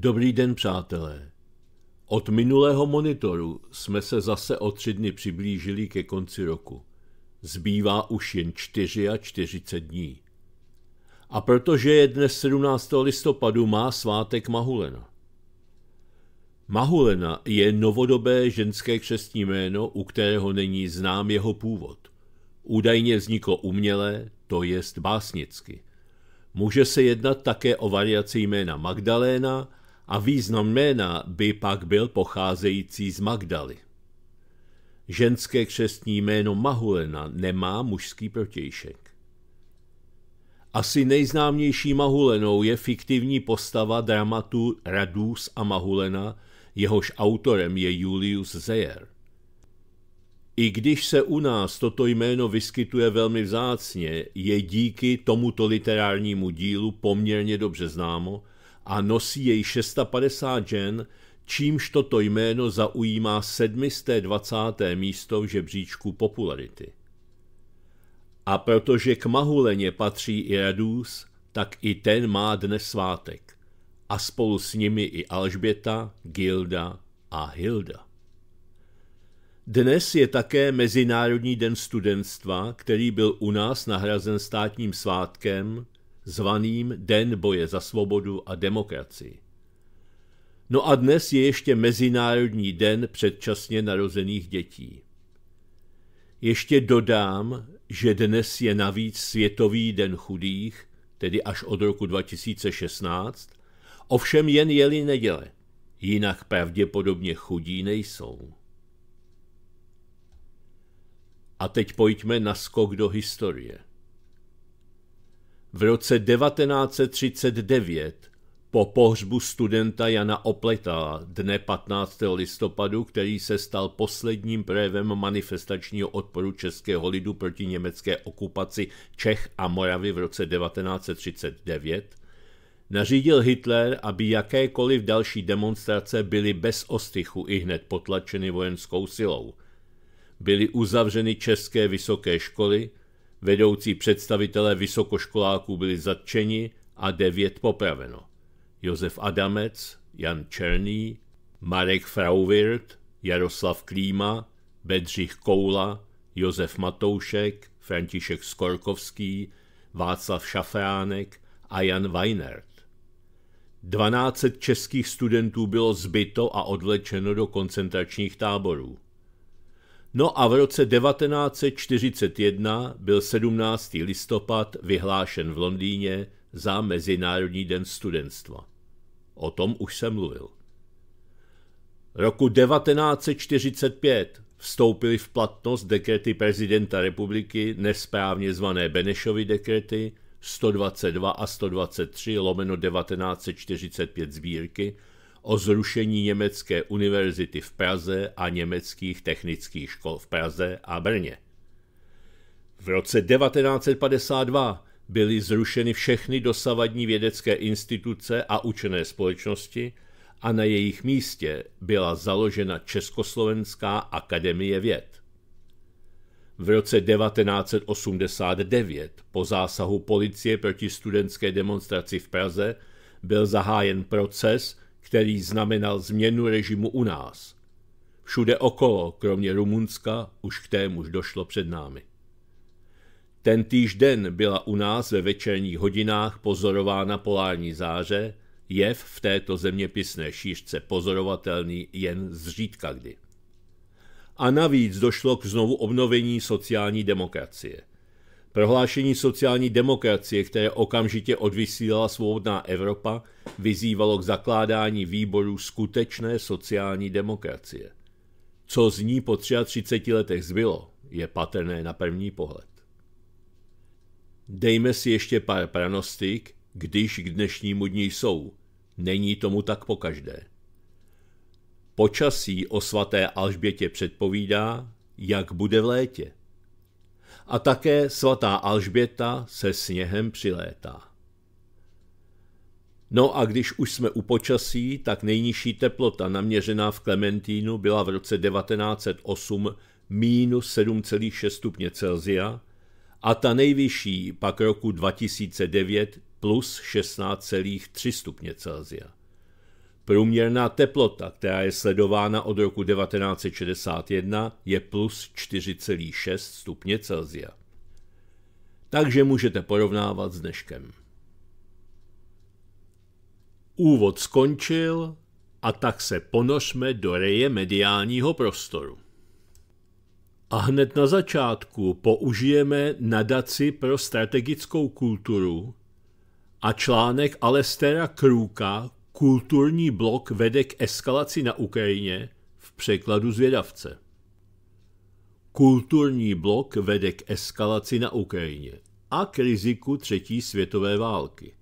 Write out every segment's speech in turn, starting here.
Dobrý den, přátelé. Od minulého monitoru jsme se zase o tři dny přiblížili ke konci roku. Zbývá už jen 44 dní. A protože je dnes 17. listopadu, má svátek Mahulena. Mahulena je novodobé ženské křestní jméno, u kterého není znám jeho původ. Údajně vzniklo umělé, to jest básnicky. Může se jednat také o variaci jména Magdaléna, a význam jména by pak byl pocházející z Magdaly. Ženské křestní jméno Mahulena nemá mužský protějšek. Asi nejznámější Mahulenou je fiktivní postava dramatu Radus a Mahulena, jehož autorem je Julius Zeyer. I když se u nás toto jméno vyskytuje velmi vzácně, je díky tomuto literárnímu dílu poměrně dobře známo, a nosí jej 650 žen, čímž toto jméno zaujímá 720. místo v žebříčku popularity. A protože k Mahuleně patří i Radus, tak i ten má dnes svátek. A spolu s nimi i Alžběta, Gilda a Hilda. Dnes je také Mezinárodní den studentstva, který byl u nás nahrazen státním svátkem – zvaným Den boje za svobodu a demokracii. No a dnes je ještě Mezinárodní den předčasně narozených dětí. Ještě dodám, že dnes je navíc Světový den chudých, tedy až od roku 2016, ovšem jen jeli neděle, jinak pravděpodobně chudí nejsou. A teď pojďme na skok do historie. V roce 1939 po pohřbu studenta Jana Opletala dne 15. listopadu, který se stal posledním projevem manifestačního odporu českého lidu proti německé okupaci Čech a Moravy v roce 1939, nařídil Hitler, aby jakékoliv další demonstrace byly bez ostychu i hned potlačeny vojenskou silou. Byly uzavřeny české vysoké školy, Vedoucí představitelé vysokoškoláků byli zatčeni a devět popraveno. Josef Adamec, Jan Černý, Marek Frauwirt, Jaroslav Klíma, Bedřich Koula, Josef Matoušek, František Skorkovský, Václav Šafránek a Jan Weinert. Dvanáct českých studentů bylo zbyto a odvlečeno do koncentračních táborů. No a v roce 1941 byl 17. listopad vyhlášen v Londýně za Mezinárodní den studentstva. O tom už jsem mluvil. Roku 1945 vstoupily v platnost dekrety prezidenta republiky, nesprávně zvané Benešovy dekrety 122 a 123 lomeno 1945 sbírky, o zrušení Německé univerzity v Praze a německých technických škol v Praze a Brně. V roce 1952 byly zrušeny všechny dosavadní vědecké instituce a učené společnosti a na jejich místě byla založena Československá akademie věd. V roce 1989 po zásahu policie proti studentské demonstraci v Praze byl zahájen proces, který znamenal změnu režimu u nás. Všude okolo, kromě Rumunska, už k témuž došlo před námi. Ten týž den byla u nás ve večerních hodinách pozorována polární záře, jev v této zeměpisné šířce pozorovatelný jen zřídka kdy. A navíc došlo k znovu obnovení sociální demokracie. Prohlášení sociální demokracie, které okamžitě odvysílala svobodná Evropa, vyzývalo k zakládání výborů skutečné sociální demokracie. Co z ní po 33 letech zbylo, je patrné na první pohled. Dejme si ještě pár pranostik, když k dnešnímu dní jsou. Není tomu tak pokaždé. Počasí o svaté Alžbětě předpovídá, jak bude v létě a také svatá Alžběta se sněhem přilétá. No a když už jsme u počasí, tak nejnižší teplota naměřená v Klementínu byla v roce 1908 minus 7,6 stupně Celzia a ta nejvyšší pak roku 2009 plus 16,3 stupně Celzia. Průměrná teplota, která je sledována od roku 1961, je plus 4,6 stupně Celsia. Takže můžete porovnávat s dneškem. Úvod skončil a tak se ponořme do reje mediálního prostoru. A hned na začátku použijeme nadaci pro strategickou kulturu a článek Alestera Krůka Kulturní blok vede k eskalaci na Ukrajině v překladu zvědavce. Kulturní blok vede k eskalaci na Ukrajině a k riziku třetí světové války.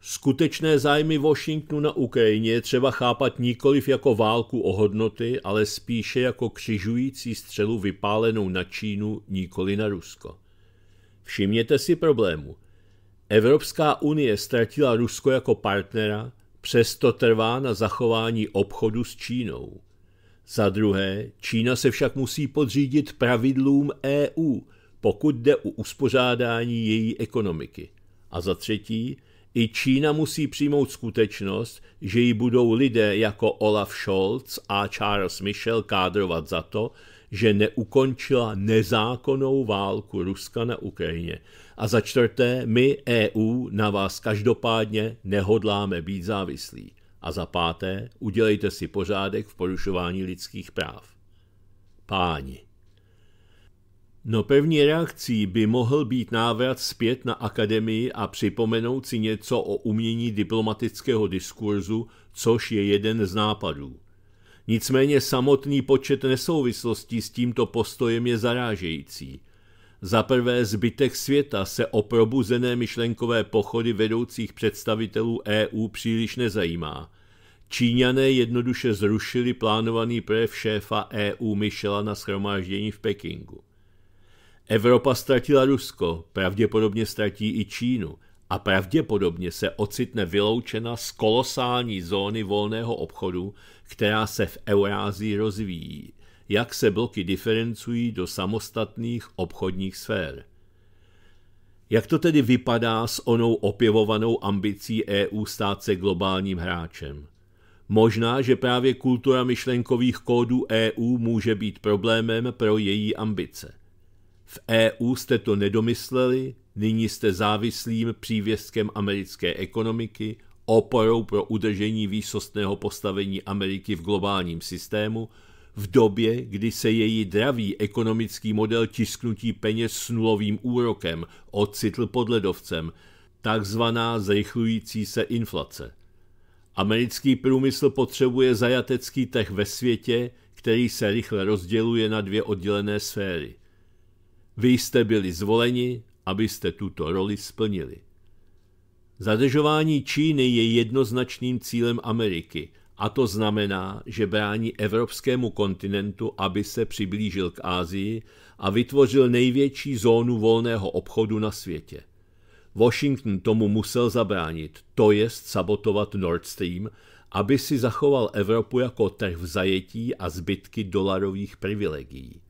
Skutečné zájmy Washingtonu na Ukrajině je třeba chápat nikoliv jako válku o hodnoty, ale spíše jako křižující střelu vypálenou na Čínu, nikoli na Rusko. Všimněte si problému. Evropská unie ztratila Rusko jako partnera, přesto trvá na zachování obchodu s Čínou. Za druhé, Čína se však musí podřídit pravidlům EU, pokud jde o uspořádání její ekonomiky. A za třetí, i Čína musí přijmout skutečnost, že ji budou lidé jako Olaf Scholz a Charles Michel kádrovat za to, že neukončila nezákonnou válku Ruska na Ukrajině a za čtvrté, my EU na vás každopádně nehodláme být závislí. A za páté, udělejte si pořádek v porušování lidských práv. Páni. No první reakcí by mohl být návrat zpět na akademii a připomenout si něco o umění diplomatického diskurzu, což je jeden z nápadů. Nicméně samotný počet nesouvislostí s tímto postojem je zarážející – za prvé zbytek světa se o probuzené myšlenkové pochody vedoucích představitelů EU příliš nezajímá. Číňané jednoduše zrušili plánovaný projev šéfa EU Michela na schromáždění v Pekingu. Evropa ztratila Rusko, pravděpodobně ztratí i Čínu a pravděpodobně se ocitne vyloučena z kolosální zóny volného obchodu, která se v Eurázii rozvíjí jak se bloky diferencují do samostatných obchodních sfér. Jak to tedy vypadá s onou opěvovanou ambicí EU stát se globálním hráčem? Možná, že právě kultura myšlenkových kódů EU může být problémem pro její ambice. V EU jste to nedomysleli, nyní jste závislým přívěstkem americké ekonomiky, oporou pro udržení výsostného postavení Ameriky v globálním systému, v době, kdy se její dravý ekonomický model tisknutí peněz s nulovým úrokem ocitl pod ledovcem, takzvaná zrychlující se inflace. Americký průmysl potřebuje zajatecký trh ve světě, který se rychle rozděluje na dvě oddělené sféry. Vy jste byli zvoleni, abyste tuto roli splnili. Zadržování Číny je jednoznačným cílem Ameriky – a to znamená, že brání evropskému kontinentu, aby se přiblížil k Ázii a vytvořil největší zónu volného obchodu na světě. Washington tomu musel zabránit, to jest sabotovat Nord Stream, aby si zachoval Evropu jako trh v zajetí a zbytky dolarových privilegií.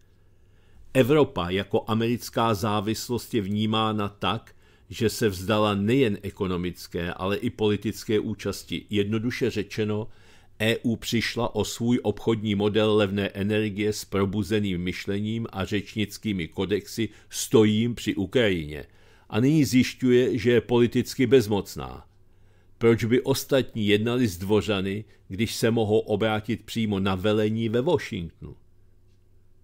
Evropa jako americká závislost je vnímána tak, že se vzdala nejen ekonomické, ale i politické účasti. Jednoduše řečeno, EU přišla o svůj obchodní model levné energie s probuzeným myšlením a řečnickými kodexy stojím při Ukrajině a nyní zjišťuje, že je politicky bezmocná. Proč by ostatní jednali s dvořany, když se mohou obrátit přímo na velení ve Washingtonu?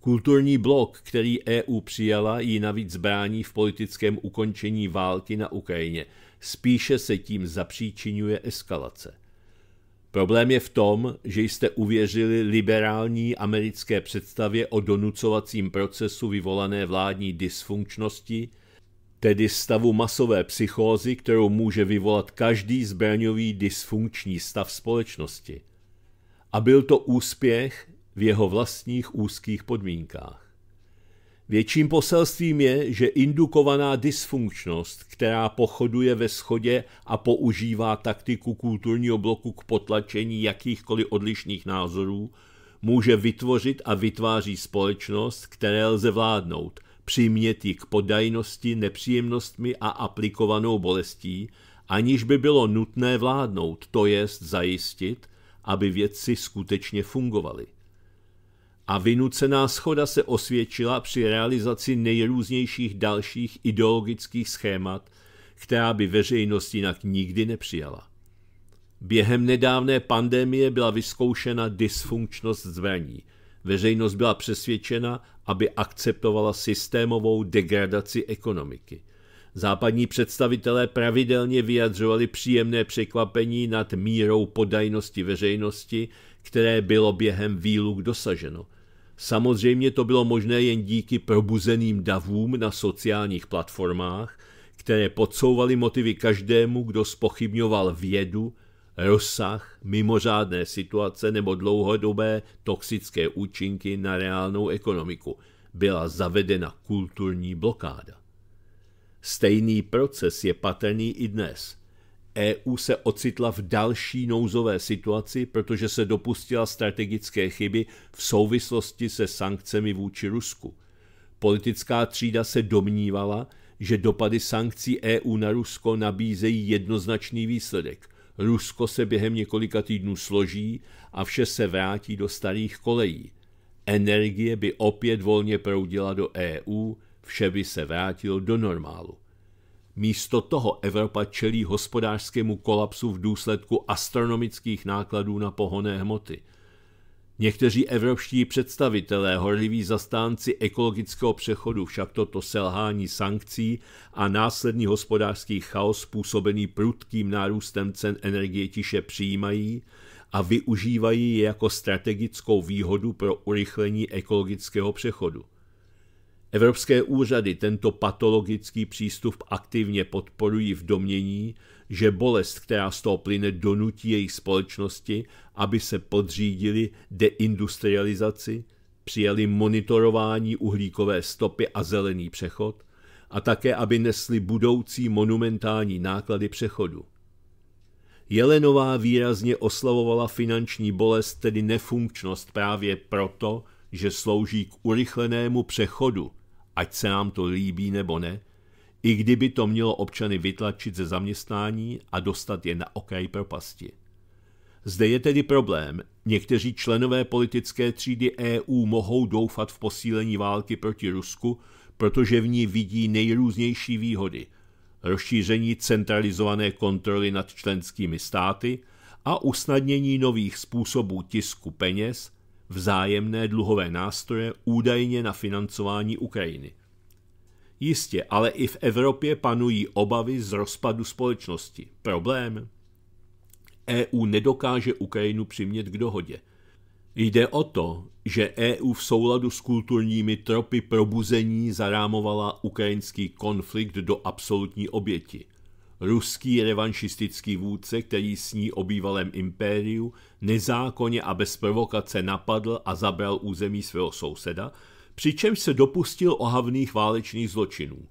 Kulturní blok, který EU přijala, ji navíc brání v politickém ukončení války na Ukrajině. Spíše se tím zapříčinuje eskalace. Problém je v tom, že jste uvěřili liberální americké představě o donucovacím procesu vyvolané vládní dysfunkčnosti, tedy stavu masové psychózy, kterou může vyvolat každý zbraňový dysfunkční stav společnosti. A byl to úspěch v jeho vlastních úzkých podmínkách. Větším poselstvím je, že indukovaná dysfunkčnost, která pochoduje ve schodě a používá taktiku kulturního bloku k potlačení jakýchkoliv odlišných názorů, může vytvořit a vytváří společnost, které lze vládnout, přimět ji k podajnosti, nepříjemnostmi a aplikovanou bolestí, aniž by bylo nutné vládnout, to jest zajistit, aby věci skutečně fungovaly a vynucená schoda se osvědčila při realizaci nejrůznějších dalších ideologických schémat, která by veřejnost jinak nikdy nepřijala. Během nedávné pandemie byla vyzkoušena dysfunkčnost zbraní. Veřejnost byla přesvědčena, aby akceptovala systémovou degradaci ekonomiky. Západní představitelé pravidelně vyjadřovali příjemné překvapení nad mírou podajnosti veřejnosti, které bylo během výluk dosaženo – Samozřejmě to bylo možné jen díky probuzeným davům na sociálních platformách, které podsouvaly motivy každému, kdo spochybňoval vědu, rozsah, mimořádné situace nebo dlouhodobé toxické účinky na reálnou ekonomiku. Byla zavedena kulturní blokáda. Stejný proces je patrný i dnes – EU se ocitla v další nouzové situaci, protože se dopustila strategické chyby v souvislosti se sankcemi vůči Rusku. Politická třída se domnívala, že dopady sankcí EU na Rusko nabízejí jednoznačný výsledek. Rusko se během několika týdnů složí a vše se vrátí do starých kolejí. Energie by opět volně proudila do EU, vše by se vrátilo do normálu. Místo toho Evropa čelí hospodářskému kolapsu v důsledku astronomických nákladů na pohonné hmoty. Někteří evropští představitelé, horliví zastánci ekologického přechodu, však toto selhání sankcí a následný hospodářský chaos způsobený prudkým nárůstem cen energie tiše přijímají a využívají je jako strategickou výhodu pro urychlení ekologického přechodu. Evropské úřady tento patologický přístup aktivně podporují v domění, že bolest, která z toho plyne, donutí jejich společnosti, aby se podřídili deindustrializaci, přijali monitorování uhlíkové stopy a zelený přechod a také, aby nesli budoucí monumentální náklady přechodu. Jelenová výrazně oslavovala finanční bolest, tedy nefunkčnost právě proto, že slouží k urychlenému přechodu ať se nám to líbí nebo ne, i kdyby to mělo občany vytlačit ze zaměstnání a dostat je na okraj propasti. Zde je tedy problém. Někteří členové politické třídy EU mohou doufat v posílení války proti Rusku, protože v ní vidí nejrůznější výhody. Rozšíření centralizované kontroly nad členskými státy a usnadnění nových způsobů tisku peněz – vzájemné dluhové nástroje údajně na financování Ukrajiny. Jistě, ale i v Evropě panují obavy z rozpadu společnosti. Problém? EU nedokáže Ukrajinu přimět k dohodě. Jde o to, že EU v souladu s kulturními tropy probuzení zarámovala ukrajinský konflikt do absolutní oběti – ruský revanšistický vůdce, který s ní o bývalém impériu nezákonně a bez provokace napadl a zabral území svého souseda, přičemž se dopustil ohavných válečných zločinů.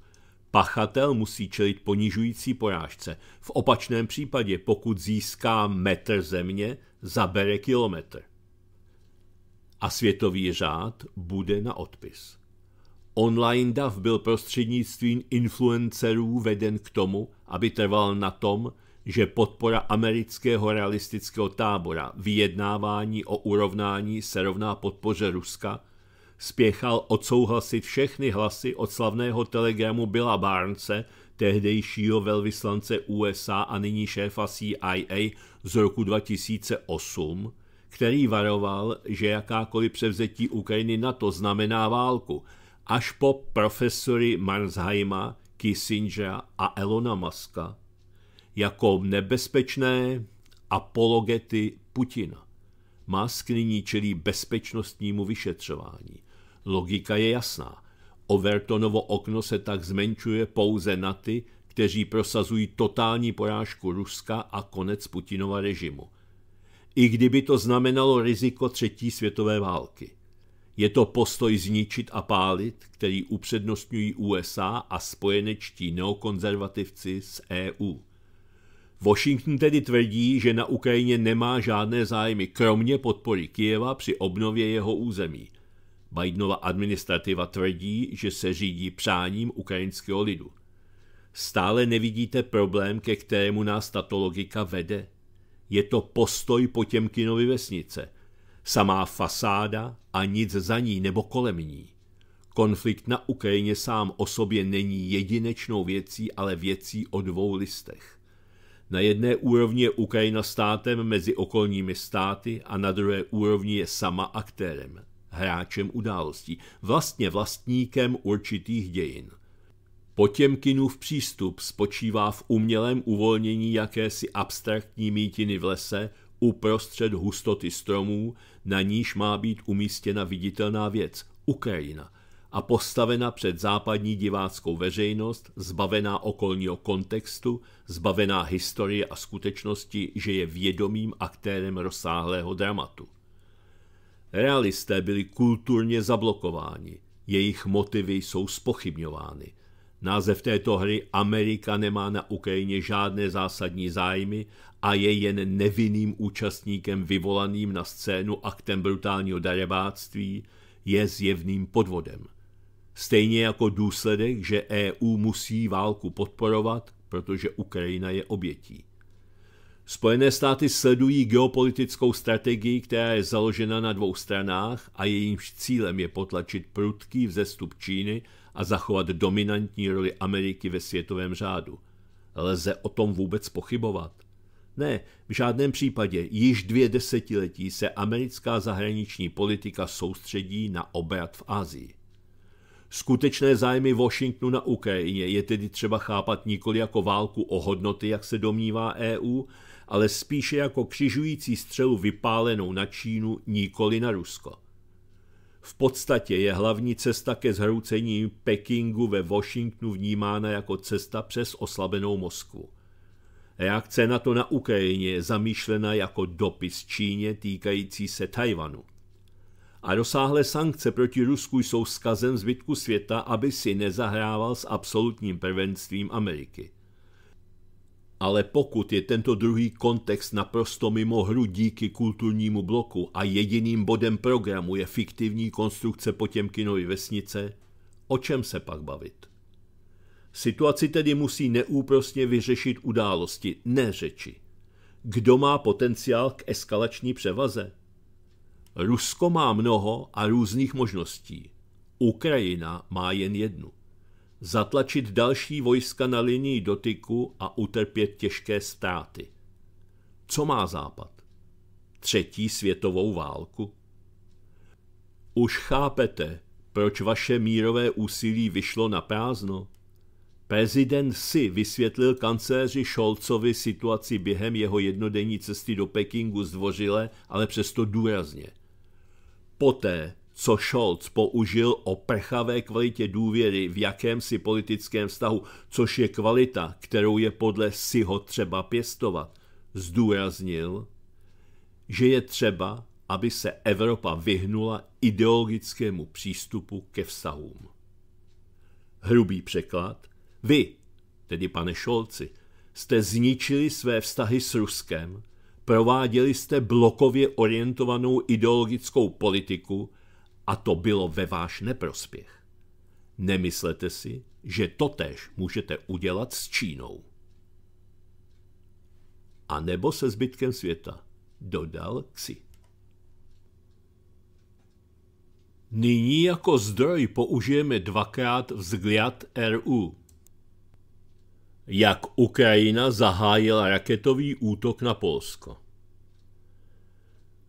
Pachatel musí čelit ponižující porážce. V opačném případě, pokud získá metr země, zabere kilometr. A světový řád bude na odpis. Online DAV byl prostřednictvím influencerů veden k tomu, aby trval na tom, že podpora amerického realistického tábora vyjednávání o urovnání se rovná podpoře Ruska, spěchal odsouhlasit všechny hlasy od slavného telegramu Billa Barnce, tehdejšího velvyslance USA a nyní šéfa CIA z roku 2008, který varoval, že jakákoliv převzetí Ukrajiny NATO znamená válku až po profesory Marzheima, Kissingera a Elona Muska jako nebezpečné apologety Putina. Musk nyní čelí bezpečnostnímu vyšetřování. Logika je jasná. Overtonovo okno se tak zmenšuje pouze na ty, kteří prosazují totální porážku Ruska a konec Putinova režimu. I kdyby to znamenalo riziko třetí světové války. Je to postoj zničit a pálit, který upřednostňují USA a spojenečtí neokonzervativci z EU. Washington tedy tvrdí, že na Ukrajině nemá žádné zájmy, kromě podpory Kijeva při obnově jeho území. Bidenova administrativa tvrdí, že se řídí přáním ukrajinského lidu. Stále nevidíte problém, ke kterému nás tato logika vede? Je to postoj Potěmkinovy vesnice – Samá fasáda a nic za ní nebo kolem ní. Konflikt na Ukrajině sám o sobě není jedinečnou věcí, ale věcí o dvou listech. Na jedné úrovni je Ukrajina státem mezi okolními státy a na druhé úrovni je sama aktérem, hráčem událostí, vlastně vlastníkem určitých dějin. Potěmkinův přístup spočívá v umělém uvolnění jakési abstraktní mítiny v lese uprostřed hustoty stromů na níž má být umístěna viditelná věc Ukrajina a postavena před západní diváckou veřejnost, zbavená okolního kontextu, zbavená historie a skutečnosti, že je vědomým aktérem rozsáhlého dramatu. Realisté byli kulturně zablokováni, jejich motivy jsou spochybňovány. Název této hry Amerika nemá na Ukrajině žádné zásadní zájmy a je jen nevinným účastníkem vyvolaným na scénu aktem brutálního darebáctví, je zjevným podvodem. Stejně jako důsledek, že EU musí válku podporovat, protože Ukrajina je obětí. Spojené státy sledují geopolitickou strategii, která je založena na dvou stranách a jejímž cílem je potlačit prudký vzestup Číny a zachovat dominantní roli Ameriky ve světovém řádu. Lze o tom vůbec pochybovat? Ne, v žádném případě. Již dvě desetiletí se americká zahraniční politika soustředí na obrat v Asii. Skutečné zájmy Washingtonu na Ukrajině je tedy třeba chápat nikoli jako válku o hodnoty, jak se domnívá EU, ale spíše jako křižující střelu vypálenou na Čínu, nikoli na Rusko. V podstatě je hlavní cesta ke zhroucení Pekingu ve Washingtonu vnímána jako cesta přes oslabenou Moskvu. Reakce na to na Ukrajině je zamýšlena jako dopis Číně týkající se Tajvanu. A rozsáhlé sankce proti Rusku jsou skazem zbytku světa, aby si nezahrával s absolutním prvenstvím Ameriky. Ale pokud je tento druhý kontext naprosto mimo hru díky kulturnímu bloku a jediným bodem programu je fiktivní konstrukce Potěmkinovy vesnice, o čem se pak bavit? Situaci tedy musí neúprosně vyřešit události, ne řeči. Kdo má potenciál k eskalační převaze? Rusko má mnoho a různých možností. Ukrajina má jen jednu. Zatlačit další vojska na linii dotyku a utrpět těžké ztráty. Co má Západ? Třetí světovou válku? Už chápete, proč vaše mírové úsilí vyšlo na prázdno? Prezident si vysvětlil kancléři Šolcovi situaci během jeho jednodenní cesty do Pekingu zdvořile, ale přesto důrazně. Poté, co Scholz použil o prchavé kvalitě důvěry v jakémsi politickém vztahu, což je kvalita, kterou je podle Siho třeba pěstovat, zdůraznil, že je třeba, aby se Evropa vyhnula ideologickému přístupu ke vztahům. Hrubý překlad vy, tedy pane Šolci, jste zničili své vztahy s Ruskem, prováděli jste blokově orientovanou ideologickou politiku a to bylo ve váš neprospěch. Nemyslete si, že totéž můžete udělat s Čínou. A nebo se zbytkem světa, dodal Xi. Nyní jako zdroj použijeme dvakrát vzгляd RU jak Ukrajina zahájila raketový útok na Polsko.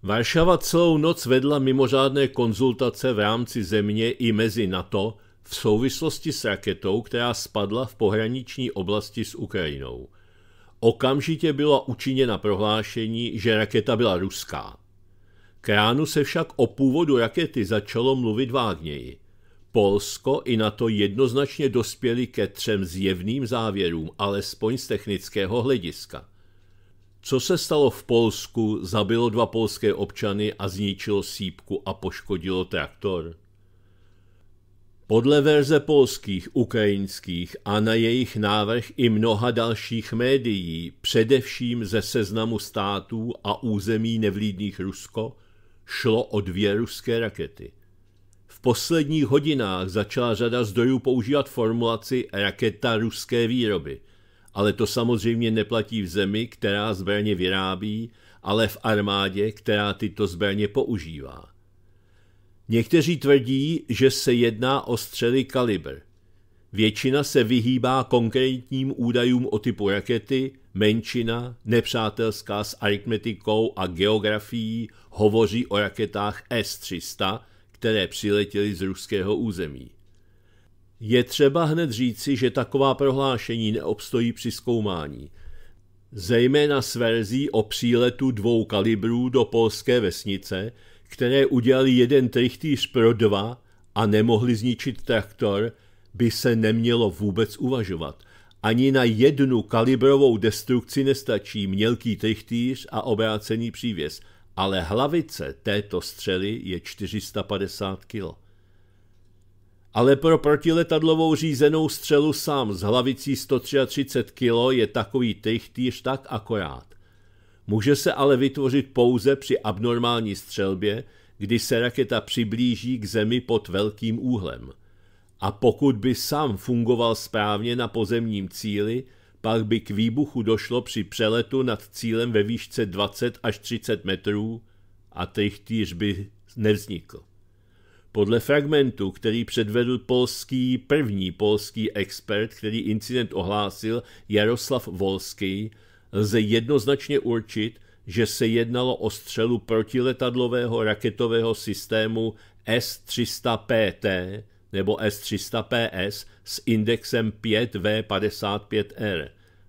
Varšava celou noc vedla mimořádné konzultace v rámci země i mezi NATO v souvislosti s raketou, která spadla v pohraniční oblasti s Ukrajinou. Okamžitě byla učiněna prohlášení, že raketa byla ruská. Kránu se však o původu rakety začalo mluvit vágněji. Polsko i na to jednoznačně dospěli ke třem zjevným závěrům, alespoň z technického hlediska. Co se stalo v Polsku, zabilo dva polské občany a zničilo sípku a poškodilo traktor? Podle verze polských, ukrajinských a na jejich návrh i mnoha dalších médií, především ze seznamu států a území nevlídných Rusko, šlo o dvě ruské rakety – posledních hodinách začala řada zdrojů používat formulaci raketa ruské výroby, ale to samozřejmě neplatí v zemi, která zbraně vyrábí, ale v armádě, která tyto zbraně používá. Někteří tvrdí, že se jedná o střely kalibr. Většina se vyhýbá konkrétním údajům o typu rakety, menšina, nepřátelská s aritmetikou a geografií, hovoří o raketách S-300, které přiletěly z ruského území. Je třeba hned říci, že taková prohlášení neobstojí při zkoumání, zejména s verzí o příletu dvou kalibrů do polské vesnice, které udělali jeden trichtýř pro dva a nemohli zničit traktor, by se nemělo vůbec uvažovat. Ani na jednu kalibrovou destrukci nestačí mělký trichtýř a obrácený přívěs – ale hlavice této střely je 450 kg. Ale pro protiletadlovou řízenou střelu sám s hlavicí 133 kg je takový tejchtýř tak akorát. Může se ale vytvořit pouze při abnormální střelbě, kdy se raketa přiblíží k zemi pod velkým úhlem. A pokud by sám fungoval správně na pozemním cíli, pak by k výbuchu došlo při přeletu nad cílem ve výšce 20 až 30 metrů a trichtýř by nevznikl. Podle fragmentu, který předvedl polský první polský expert, který incident ohlásil, Jaroslav Volský, lze jednoznačně určit, že se jednalo o střelu protiletadlového raketového systému S-300PT, nebo S300PS s indexem 5V55R.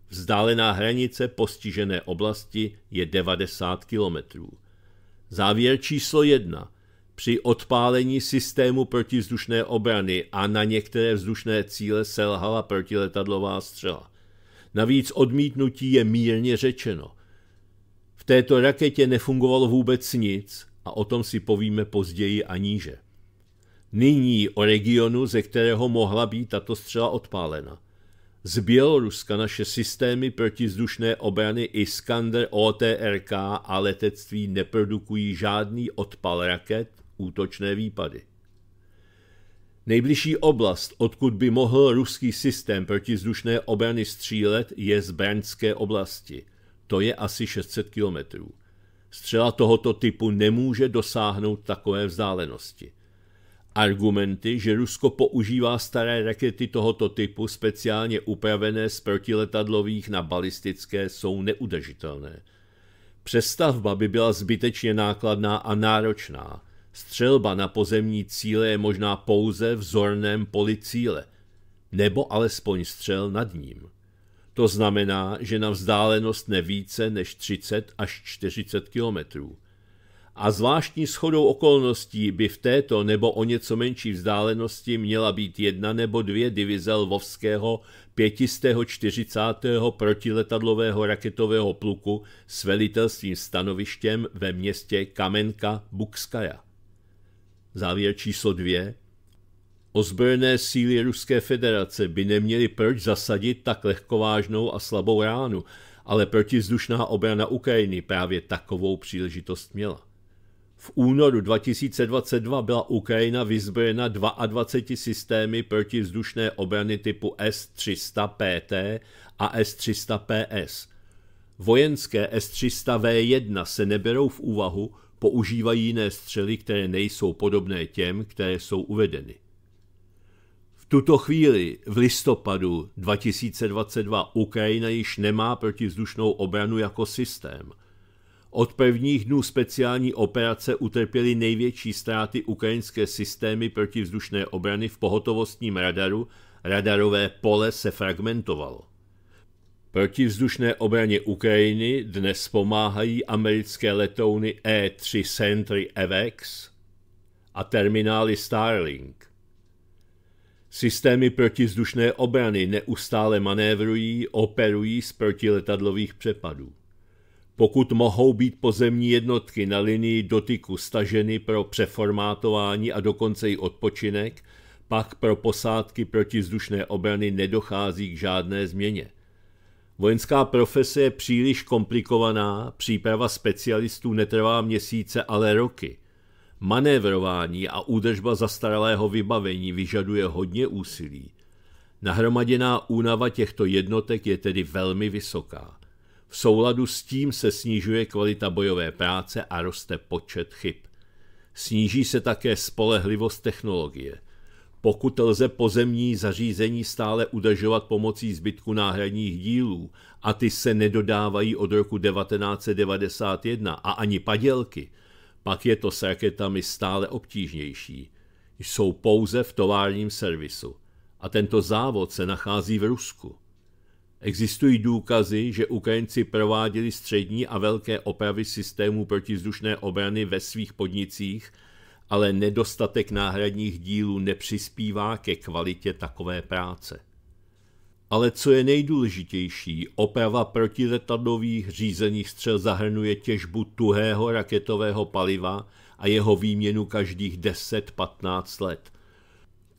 Vzdálená hranice postižené oblasti je 90 km. Závěr číslo 1. Při odpálení systému protivzdušné obrany a na některé vzdušné cíle selhala protiletadlová střela. Navíc odmítnutí je mírně řečeno. V této raketě nefungovalo vůbec nic a o tom si povíme později a níže. Nyní o regionu, ze kterého mohla být tato střela odpálena. Z Běloruska naše systémy protizdušné obrany Iskander OTRK a letectví neprodukují žádný odpal raket, útočné výpady. Nejbližší oblast, odkud by mohl ruský systém protizdušné obrany střílet, je z Brnské oblasti. To je asi 600 kilometrů. Střela tohoto typu nemůže dosáhnout takové vzdálenosti argumenty, že Rusko používá staré rakety tohoto typu, speciálně upravené z protiletadlových na balistické, jsou neudržitelné. Přestavba by byla zbytečně nákladná a náročná. Střelba na pozemní cíle je možná pouze v zorném poli cíle, nebo alespoň střel nad ním. To znamená, že na vzdálenost nevíce než 30 až 40 kilometrů a zvláštní schodou okolností by v této nebo o něco menší vzdálenosti měla být jedna nebo dvě divize Lvovského 540. protiletadlového raketového pluku s velitelstvím stanovištěm ve městě Kamenka Bukskaja. Závěr číslo dvě. Ozbrojené síly Ruské federace by neměly proč zasadit tak lehkovážnou a slabou ránu, ale protizdušná obrana Ukrajiny právě takovou příležitost měla. V únoru 2022 byla Ukrajina vyzbrojena 22 systémy protivzdušné obrany typu S-300PT a S-300PS. Vojenské S-300V1 se neberou v úvahu, používají jiné střely, které nejsou podobné těm, které jsou uvedeny. V tuto chvíli, v listopadu 2022, Ukrajina již nemá protivzdušnou obranu jako systém – od prvních dnů speciální operace utrpěly největší ztráty ukrajinské systémy protivzdušné obrany v pohotovostním radaru, radarové pole se fragmentovalo. Protivzdušné obraně Ukrajiny dnes pomáhají americké letouny E-3 Sentry FX a terminály Starlink. Systémy protizdušné obrany neustále manévrují, operují z protiletadlových přepadů pokud mohou být pozemní jednotky na linii dotyku staženy pro přeformátování a dokonce i odpočinek, pak pro posádky protizdušné obrany nedochází k žádné změně. Vojenská profese je příliš komplikovaná, příprava specialistů netrvá měsíce, ale roky. Manévrování a údržba zastaralého vybavení vyžaduje hodně úsilí. Nahromaděná únava těchto jednotek je tedy velmi vysoká. V souladu s tím se snižuje kvalita bojové práce a roste počet chyb. Sníží se také spolehlivost technologie. Pokud lze pozemní zařízení stále udržovat pomocí zbytku náhradních dílů a ty se nedodávají od roku 1991 a ani padělky, pak je to s raketami stále obtížnější. Jsou pouze v továrním servisu. A tento závod se nachází v Rusku. Existují důkazy, že Ukrajinci prováděli střední a velké opravy systému protizdušné obrany ve svých podnicích, ale nedostatek náhradních dílů nepřispívá ke kvalitě takové práce. Ale co je nejdůležitější, oprava protiletadlových řízených střel zahrnuje těžbu tuhého raketového paliva a jeho výměnu každých 10-15 let –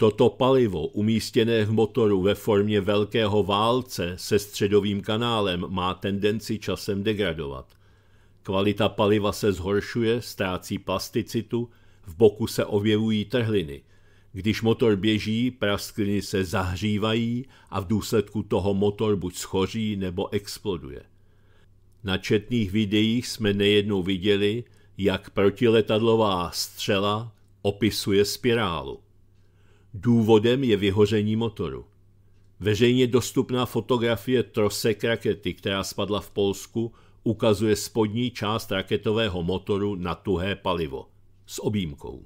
Toto palivo, umístěné v motoru ve formě velkého válce se středovým kanálem, má tendenci časem degradovat. Kvalita paliva se zhoršuje, ztrácí plasticitu, v boku se objevují trhliny. Když motor běží, praskliny se zahřívají a v důsledku toho motor buď schoří nebo exploduje. Na četných videích jsme nejednou viděli, jak protiletadlová střela opisuje spirálu. Důvodem je vyhoření motoru. Veřejně dostupná fotografie trosek rakety, která spadla v Polsku, ukazuje spodní část raketového motoru na tuhé palivo s objímkou.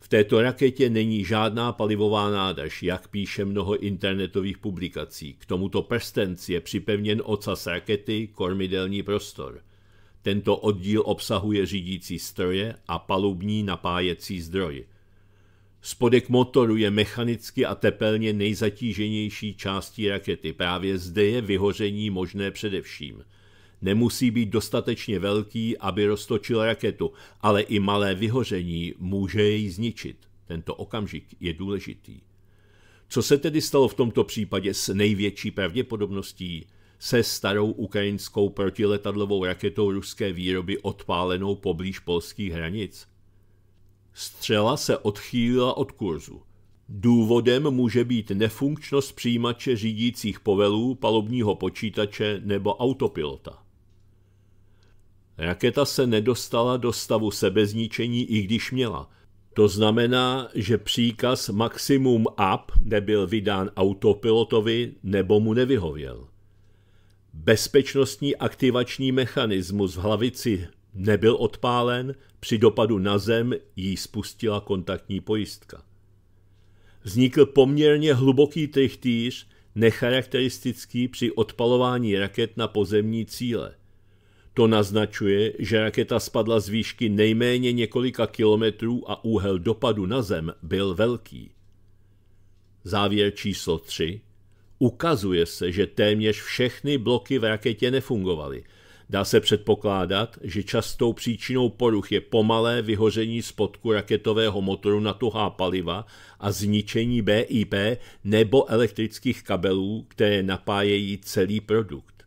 V této raketě není žádná palivová nádrž, jak píše mnoho internetových publikací. K tomuto prstenci je připevněn ocas rakety kormidelní prostor. Tento oddíl obsahuje řídící stroje a palubní napájecí zdroj. Spodek motoru je mechanicky a tepelně nejzatíženější částí rakety. Právě zde je vyhoření možné především. Nemusí být dostatečně velký, aby roztočil raketu, ale i malé vyhoření může jej zničit. Tento okamžik je důležitý. Co se tedy stalo v tomto případě s největší pravděpodobností? se starou ukrajinskou protiletadlovou raketou ruské výroby odpálenou poblíž polských hranic? Střela se odchýlila od kurzu. Důvodem může být nefunkčnost přijímače řídících povelů, palubního počítače nebo autopilota. Raketa se nedostala do stavu sebezničení, i když měla. To znamená, že příkaz Maximum Up nebyl vydán autopilotovi nebo mu nevyhověl. Bezpečnostní aktivační mechanismus v hlavici Nebyl odpálen, při dopadu na zem ji spustila kontaktní pojistka. Vznikl poměrně hluboký trichtýř, necharakteristický při odpalování raket na pozemní cíle. To naznačuje, že raketa spadla z výšky nejméně několika kilometrů a úhel dopadu na zem byl velký. Závěr číslo 3. Ukazuje se, že téměř všechny bloky v raketě nefungovaly – Dá se předpokládat, že častou příčinou poruch je pomalé vyhoření spodku raketového motoru na tuhá paliva a zničení BIP nebo elektrických kabelů, které napájejí celý produkt.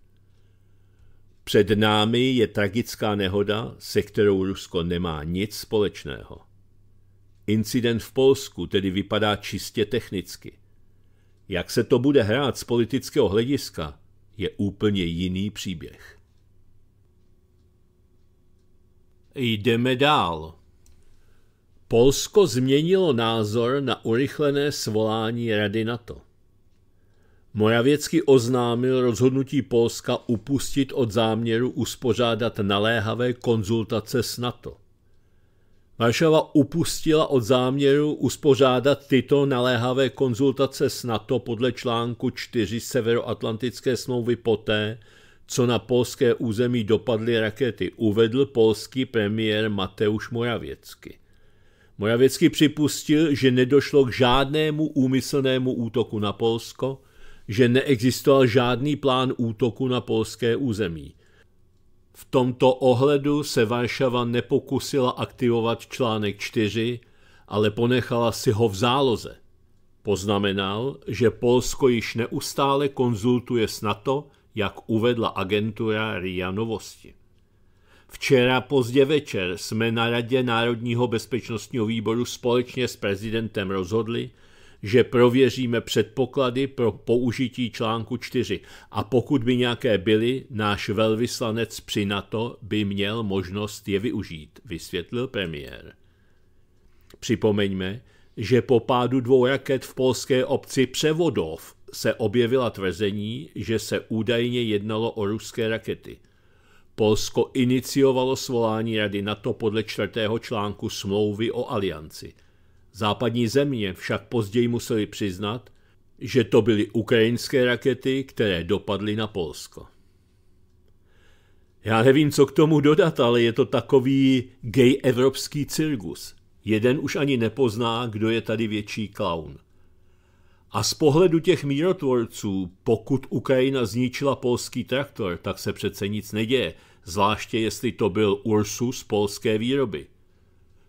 Před námi je tragická nehoda, se kterou Rusko nemá nic společného. Incident v Polsku tedy vypadá čistě technicky. Jak se to bude hrát z politického hlediska, je úplně jiný příběh. Jdeme dál. Polsko změnilo názor na urychlené svolání Rady NATO. Moravěcky oznámil rozhodnutí Polska upustit od záměru uspořádat naléhavé konzultace s NATO. Varšava upustila od záměru uspořádat tyto naléhavé konzultace s NATO podle článku 4 Severoatlantické smlouvy poté, co na polské území dopadly rakety, uvedl polský premiér Mateusz Moravěcky. Moravěcky připustil, že nedošlo k žádnému úmyslnému útoku na Polsko, že neexistoval žádný plán útoku na polské území. V tomto ohledu se Varšava nepokusila aktivovat článek 4, ale ponechala si ho v záloze. Poznamenal, že Polsko již neustále konzultuje s NATO jak uvedla agentura RIA Novosti. Včera pozdě večer jsme na Radě Národního bezpečnostního výboru společně s prezidentem rozhodli, že prověříme předpoklady pro použití článku 4 a pokud by nějaké byly, náš velvyslanec při NATO by měl možnost je využít, vysvětlil premiér. Připomeňme, že po pádu dvou raket v polské obci Převodov se objevila tvrzení, že se údajně jednalo o ruské rakety. Polsko iniciovalo svolání Rady NATO podle čtvrtého článku smlouvy o alianci. Západní země však později museli přiznat, že to byly ukrajinské rakety, které dopadly na Polsko. Já nevím, co k tomu dodat, ale je to takový gay evropský cirkus. Jeden už ani nepozná, kdo je tady větší klaun. A z pohledu těch mírotvorců, pokud Ukrajina zničila polský traktor, tak se přece nic neděje, zvláště jestli to byl Ursus polské výroby.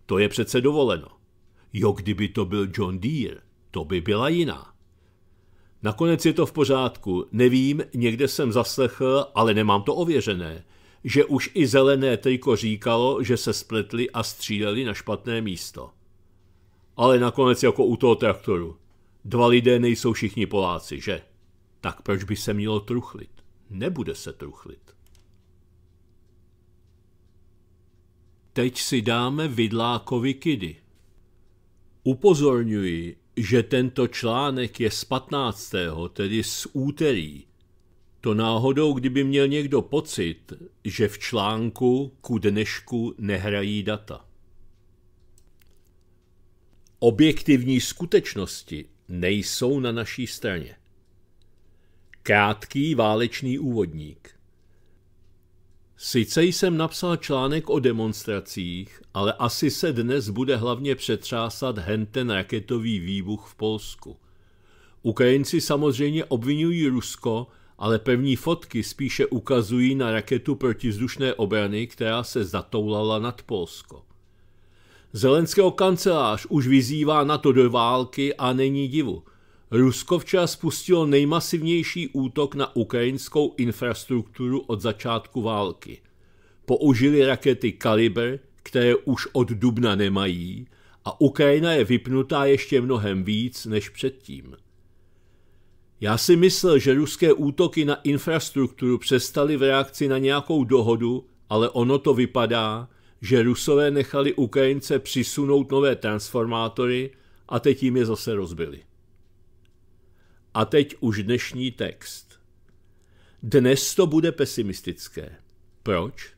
To je přece dovoleno. Jo, kdyby to byl John Deere, to by byla jiná. Nakonec je to v pořádku. Nevím, někde jsem zaslechl, ale nemám to ověřené, že už i zelené triko říkalo, že se spletli a stříleli na špatné místo. Ale nakonec jako u toho traktoru. Dva lidé nejsou všichni Poláci, že? Tak proč by se mělo truchlit? Nebude se truchlit. Teď si dáme Vidlákovi kidy. Upozorňuji, že tento článek je z 15., tedy z úterý. To náhodou, kdyby měl někdo pocit, že v článku ku dnešku nehrají data. Objektivní skutečnosti nejsou na naší straně. Krátký válečný úvodník. Sice jsem napsal článek o demonstracích, ale asi se dnes bude hlavně přetřásat henten raketový výbuch v Polsku. Ukrajinci samozřejmě obvinují Rusko, ale první fotky spíše ukazují na raketu protizdušné obrany, která se zatoulala nad Polsko. Zelenského kancelář už vyzývá na to do války a není divu. Rusko včas spustilo nejmasivnější útok na ukrajinskou infrastrukturu od začátku války. Použili rakety Kalibr, které už od dubna nemají, a Ukrajina je vypnutá ještě mnohem víc než předtím. Já si myslel, že ruské útoky na infrastrukturu přestaly v reakci na nějakou dohodu, ale ono to vypadá, že Rusové nechali Ukrajince přisunout nové transformátory a teď jim je zase rozbili. A teď už dnešní text. Dnes to bude pesimistické. Proč?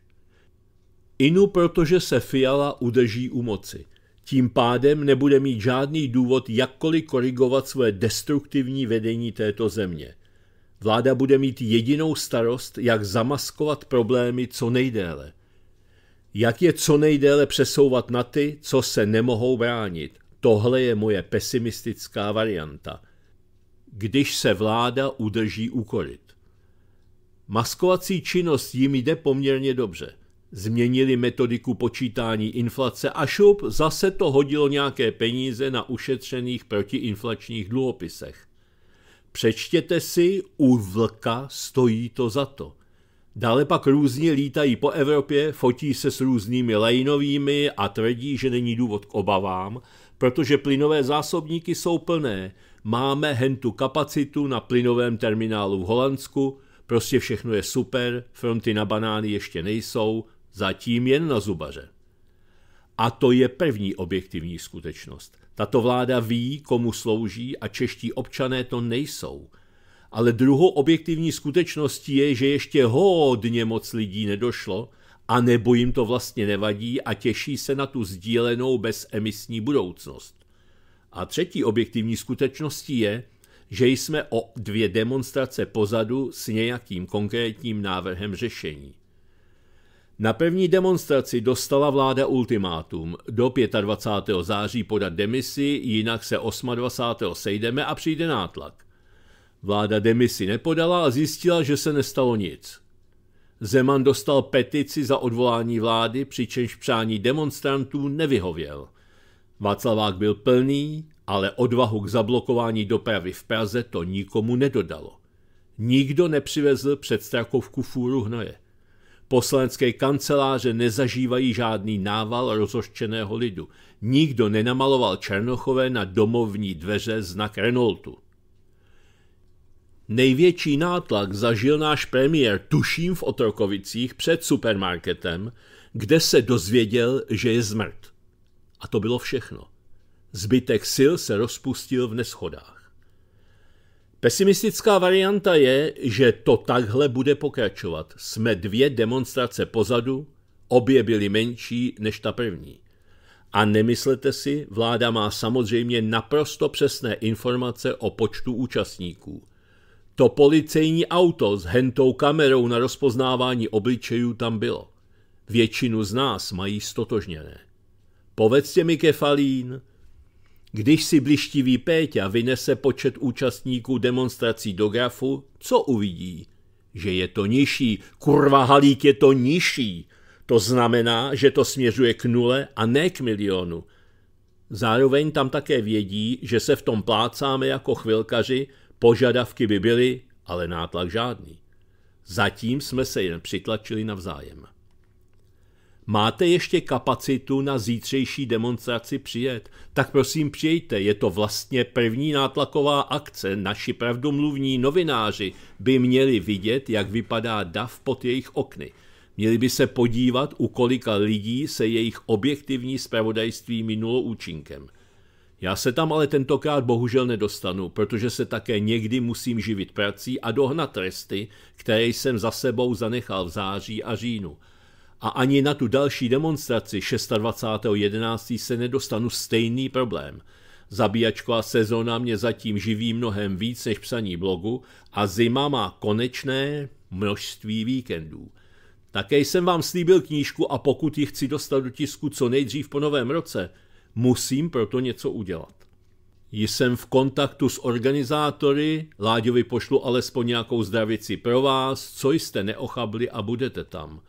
Inu protože se Fiala udrží u moci. Tím pádem nebude mít žádný důvod jakkoliv korigovat své destruktivní vedení této země. Vláda bude mít jedinou starost, jak zamaskovat problémy co nejdéle – jak je co nejdéle přesouvat na ty, co se nemohou bránit? Tohle je moje pesimistická varianta. Když se vláda udrží ukolit. Maskovací činnost jim jde poměrně dobře. Změnili metodiku počítání inflace a šup zase to hodilo nějaké peníze na ušetřených protiinflačních dluhopisech. Přečtěte si, u vlka stojí to za to. Dále pak různě lítají po Evropě, fotí se s různými lejnovými a tvrdí, že není důvod k obavám, protože plynové zásobníky jsou plné. Máme hentu kapacitu na plynovém terminálu v Holandsku, prostě všechno je super, fronty na banány ještě nejsou, zatím jen na zubaře. A to je první objektivní skutečnost. Tato vláda ví, komu slouží a čeští občané to nejsou ale druhou objektivní skutečností je, že ještě hodně moc lidí nedošlo, a nebo jim to vlastně nevadí a těší se na tu sdílenou bezemisní budoucnost. A třetí objektivní skutečností je, že jsme o dvě demonstrace pozadu s nějakým konkrétním návrhem řešení. Na první demonstraci dostala vláda ultimátum do 25. září podat demisi, jinak se 28. sejdeme a přijde nátlak. Vláda demisi nepodala a zjistila, že se nestalo nic. Zeman dostal petici za odvolání vlády, přičemž přání demonstrantů nevyhověl. Václavák byl plný, ale odvahu k zablokování dopravy v Praze to nikomu nedodalo. Nikdo nepřivezl před strakovku fůru hnoje. Poslanecké kanceláře nezažívají žádný nával rozhoštěného lidu. Nikdo nenamaloval Černochové na domovní dveře znak Renaultu. Největší nátlak zažil náš premiér tuším v Otrokovicích před supermarketem, kde se dozvěděl, že je zmrt. A to bylo všechno. Zbytek sil se rozpustil v neschodách. Pesimistická varianta je, že to takhle bude pokračovat. Jsme dvě demonstrace pozadu, obě byly menší než ta první. A nemyslete si, vláda má samozřejmě naprosto přesné informace o počtu účastníků. To policejní auto s hentou kamerou na rozpoznávání obličejů tam bylo. Většinu z nás mají stotožněné. Povedzte mi, Kefalín, když si blištivý Péťa vynese počet účastníků demonstrací do grafu, co uvidí? Že je to nižší. Kurva halík je to nižší. To znamená, že to směřuje k nule a ne k milionu. Zároveň tam také vědí, že se v tom plácáme jako chvilkaři Požadavky by byly, ale nátlak žádný. Zatím jsme se jen přitlačili navzájem. Máte ještě kapacitu na zítřejší demonstraci přijet? Tak prosím přijďte, je to vlastně první nátlaková akce. Naši pravdomluvní novináři by měli vidět, jak vypadá dav pod jejich okny. Měli by se podívat, u kolika lidí se jejich objektivní spravodajství minulo účinkem. Já se tam ale tentokrát bohužel nedostanu, protože se také někdy musím živit prací a dohnat tresty, které jsem za sebou zanechal v září a říjnu. A ani na tu další demonstraci 26.11. se nedostanu stejný problém. Zabíjačková sezóna mě zatím živí mnohem víc než psaní blogu a zima má konečné množství víkendů. Také jsem vám slíbil knížku a pokud ji chci dostat do tisku co nejdřív po novém roce – musím proto něco udělat. Jsem v kontaktu s organizátory, Láďovi pošlu alespoň nějakou zdravici pro vás, co jste neochabli a budete tam.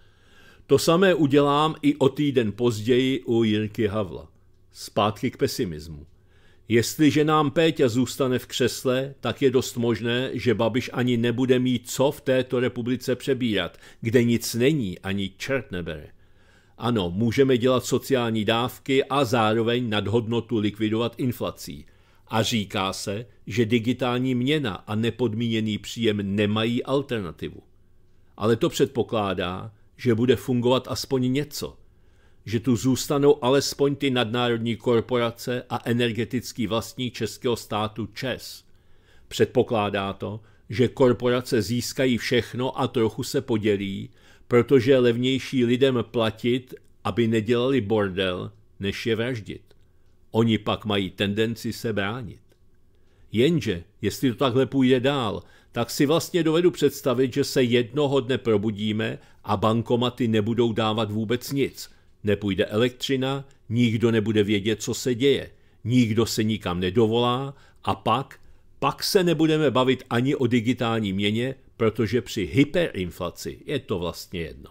To samé udělám i o týden později u Jirky Havla. Zpátky k pesimismu. Jestliže nám Péťa zůstane v křesle, tak je dost možné, že Babiš ani nebude mít co v této republice přebírat, kde nic není ani čert nebere. Ano, můžeme dělat sociální dávky a zároveň nadhodnotu likvidovat inflací. A říká se, že digitální měna a nepodmíněný příjem nemají alternativu. Ale to předpokládá, že bude fungovat aspoň něco. Že tu zůstanou alespoň ty nadnárodní korporace a energetický vlastník českého státu ČES. Předpokládá to, že korporace získají všechno a trochu se podělí protože je levnější lidem platit, aby nedělali bordel, než je vraždit. Oni pak mají tendenci se bránit. Jenže, jestli to takhle půjde dál, tak si vlastně dovedu představit, že se jednoho dne probudíme a bankomaty nebudou dávat vůbec nic. Nepůjde elektřina, nikdo nebude vědět, co se děje, nikdo se nikam nedovolá a pak, pak se nebudeme bavit ani o digitální měně, protože při hyperinflaci je to vlastně jedno.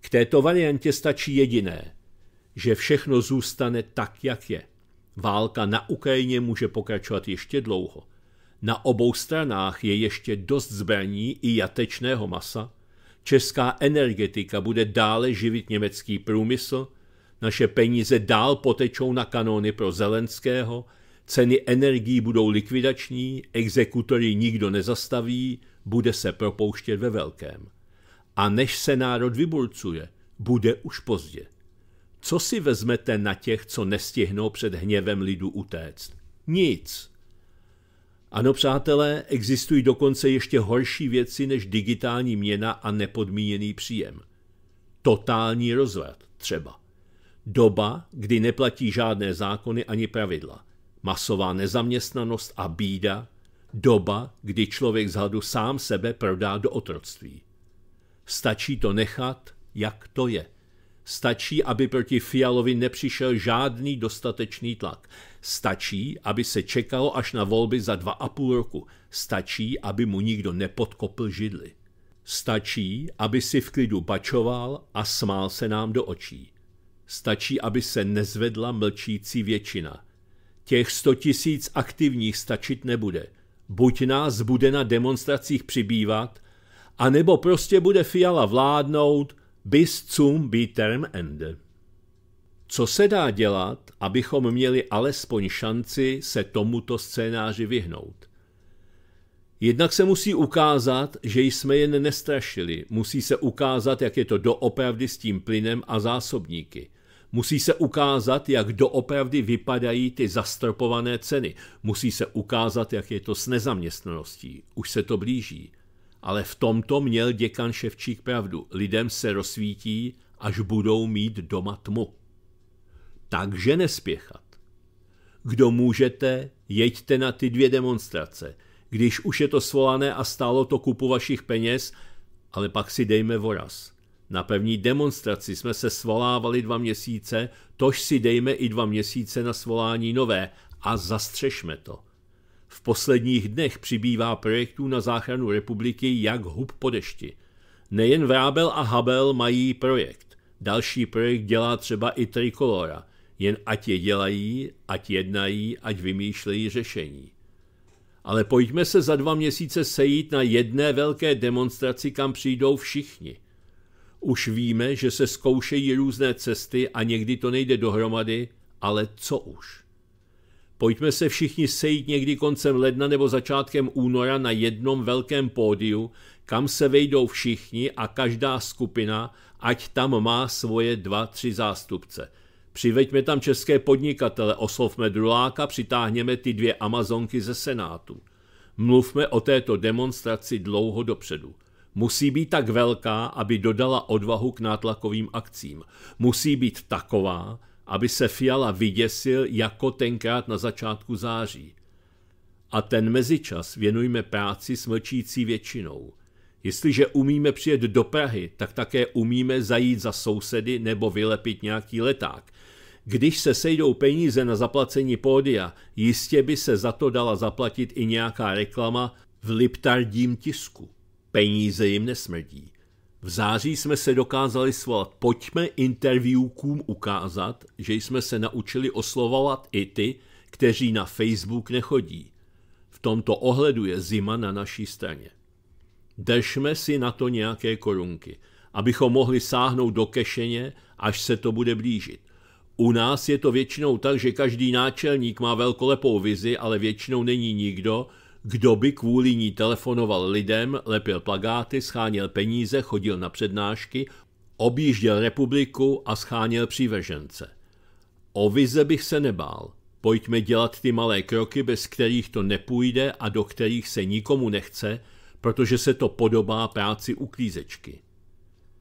K této variantě stačí jediné, že všechno zůstane tak, jak je. Válka na Ukrajině může pokračovat ještě dlouho. Na obou stranách je ještě dost zbraní i jatečného masa. Česká energetika bude dále živit německý průmysl, naše peníze dál potečou na kanóny pro Zelenského, ceny energií budou likvidační, exekutory nikdo nezastaví, bude se propouštět ve velkém. A než se národ vyburcuje, bude už pozdě. Co si vezmete na těch, co nestihnou před hněvem lidu utéct? Nic. Ano, přátelé, existují dokonce ještě horší věci než digitální měna a nepodmíněný příjem. Totální rozvrat, třeba. Doba, kdy neplatí žádné zákony ani pravidla. Masová nezaměstnanost a bída, doba, kdy člověk z hladu sám sebe prodá do otroctví. Stačí to nechat, jak to je. Stačí, aby proti Fialovi nepřišel žádný dostatečný tlak. Stačí, aby se čekalo až na volby za dva a půl roku. Stačí, aby mu nikdo nepodkopl židli. Stačí, aby si v klidu bačoval a smál se nám do očí. Stačí, aby se nezvedla mlčící většina. Těch sto tisíc aktivních stačit nebude – buď nás bude na demonstracích přibývat, anebo prostě bude Fiala vládnout bis zum Biterm Ende. Co se dá dělat, abychom měli alespoň šanci se tomuto scénáři vyhnout? Jednak se musí ukázat, že jsme jen nestrašili. Musí se ukázat, jak je to doopravdy s tím plynem a zásobníky – Musí se ukázat, jak doopravdy vypadají ty zastropované ceny. Musí se ukázat, jak je to s nezaměstnaností. Už se to blíží. Ale v tomto měl děkan Ševčík pravdu. Lidem se rozsvítí, až budou mít doma tmu. Takže nespěchat. Kdo můžete, jeďte na ty dvě demonstrace. Když už je to svolané a stálo to kupu vašich peněz, ale pak si dejme voraz. Na pevní demonstraci jsme se svolávali dva měsíce, tož si dejme i dva měsíce na svolání nové a zastřešme to. V posledních dnech přibývá projektů na záchranu republiky jak hub po dešti. Nejen Vrábel a Habel mají projekt. Další projekt dělá třeba i Trikolora. Jen ať je dělají, ať jednají, ať vymýšlejí řešení. Ale pojďme se za dva měsíce sejít na jedné velké demonstraci, kam přijdou všichni. Už víme, že se zkoušejí různé cesty a někdy to nejde dohromady, ale co už? Pojďme se všichni sejít někdy koncem ledna nebo začátkem února na jednom velkém pódiu, kam se vejdou všichni a každá skupina, ať tam má svoje dva, tři zástupce. Přiveďme tam české podnikatele, oslovme druláka, přitáhněme ty dvě amazonky ze Senátu. Mluvme o této demonstraci dlouho dopředu musí být tak velká, aby dodala odvahu k nátlakovým akcím. Musí být taková, aby se Fiala vyděsil jako tenkrát na začátku září. A ten mezičas věnujme práci s mlčící většinou. Jestliže umíme přijet do Prahy, tak také umíme zajít za sousedy nebo vylepit nějaký leták. Když se sejdou peníze na zaplacení pódia, jistě by se za to dala zaplatit i nějaká reklama v liptardím tisku. Peníze jim nesmrdí. V září jsme se dokázali svolat. Pojďme interviewkům ukázat, že jsme se naučili oslovovat i ty, kteří na Facebook nechodí. V tomto ohledu je zima na naší straně. Držme si na to nějaké korunky, abychom mohli sáhnout do kešeně, až se to bude blížit. U nás je to většinou tak, že každý náčelník má velkolepou vizi, ale většinou není nikdo, kdo by kvůli ní telefonoval lidem, lepil plagáty, scháněl peníze, chodil na přednášky, objížděl republiku a scháněl přívežence. O vize bych se nebál. Pojďme dělat ty malé kroky, bez kterých to nepůjde a do kterých se nikomu nechce, protože se to podobá práci uklízečky.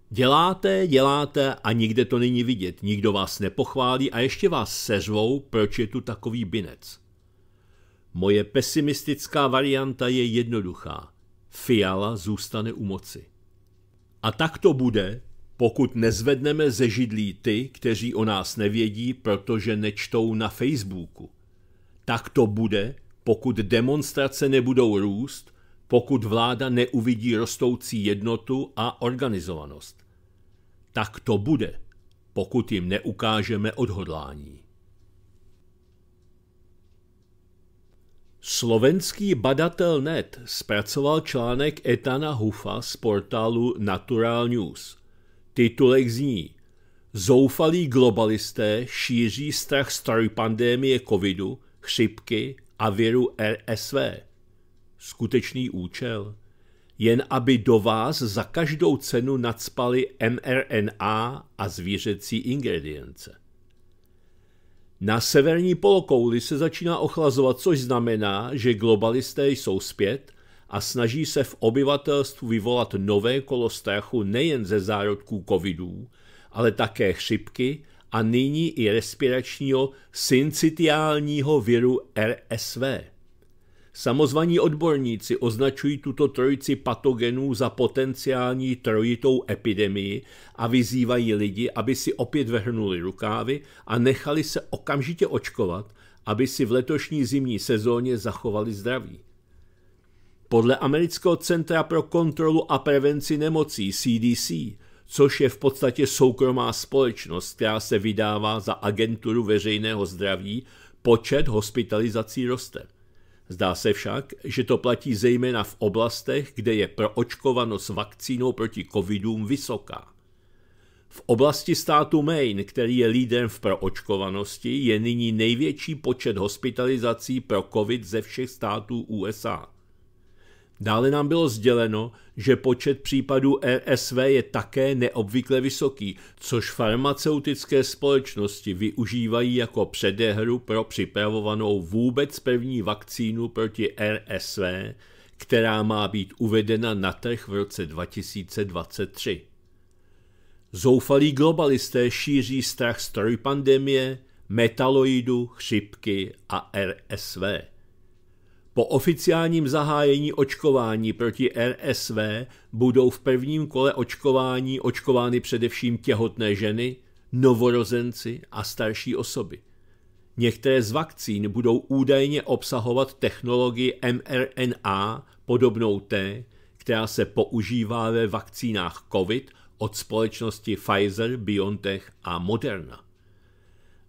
Děláte, děláte a nikde to není vidět, nikdo vás nepochválí a ještě vás seřvou, proč je tu takový binec. Moje pesimistická varianta je jednoduchá. Fiala zůstane u moci. A tak to bude, pokud nezvedneme ze židlí ty, kteří o nás nevědí, protože nečtou na Facebooku. Tak to bude, pokud demonstrace nebudou růst, pokud vláda neuvidí rostoucí jednotu a organizovanost. Tak to bude, pokud jim neukážeme odhodlání. Slovenský badatel net zpracoval článek Etana Hufa z portálu Natural News. Titulek zní Zoufalí globalisté šíří strach starý pandémie covidu, chřipky a viru RSV. Skutečný účel? Jen aby do vás za každou cenu nadspali mRNA a zvířecí ingredience. Na severní polokouli se začíná ochlazovat, což znamená, že globalisté jsou zpět a snaží se v obyvatelstvu vyvolat nové kolo strachu nejen ze zárodků covidů, ale také chřipky a nyní i respiračního syncitiálního viru RSV. Samozvaní odborníci označují tuto trojici patogenů za potenciální trojitou epidemii a vyzývají lidi, aby si opět vehrnuli rukávy a nechali se okamžitě očkovat, aby si v letošní zimní sezóně zachovali zdraví. Podle Amerického centra pro kontrolu a prevenci nemocí CDC, což je v podstatě soukromá společnost, která se vydává za agenturu veřejného zdraví, počet hospitalizací roste. Zdá se však, že to platí zejména v oblastech, kde je proočkovanost vakcínou proti covidům vysoká. V oblasti státu Maine, který je lídrem v proočkovanosti, je nyní největší počet hospitalizací pro covid ze všech států USA. Dále nám bylo sděleno, že počet případů RSV je také neobvykle vysoký, což farmaceutické společnosti využívají jako předehru pro připravovanou vůbec první vakcínu proti RSV, která má být uvedena na trh v roce 2023. Zoufalí globalisté šíří strach z pandemie, metaloidu, chřipky a RSV. Po oficiálním zahájení očkování proti RSV budou v prvním kole očkování očkovány především těhotné ženy, novorozenci a starší osoby. Některé z vakcín budou údajně obsahovat technologii mRNA podobnou té, která se používá ve vakcínách COVID od společnosti Pfizer, BioNTech a Moderna.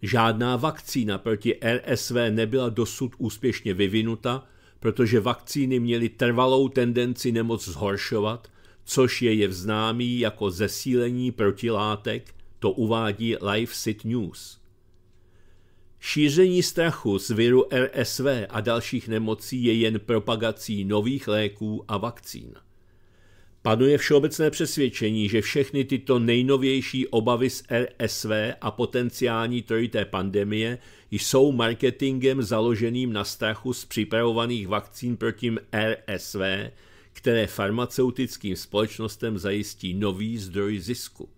Žádná vakcína proti RSV nebyla dosud úspěšně vyvinuta, protože vakcíny měly trvalou tendenci nemoc zhoršovat, což je je známý jako zesílení protilátek, to uvádí Life Sit News. Šíření strachu z viru RSV a dalších nemocí je jen propagací nových léků a vakcín. Panuje všeobecné přesvědčení, že všechny tyto nejnovější obavy z RSV a potenciální trojité pandemie jsou marketingem založeným na strachu z připravovaných vakcín proti RSV, které farmaceutickým společnostem zajistí nový zdroj zisku.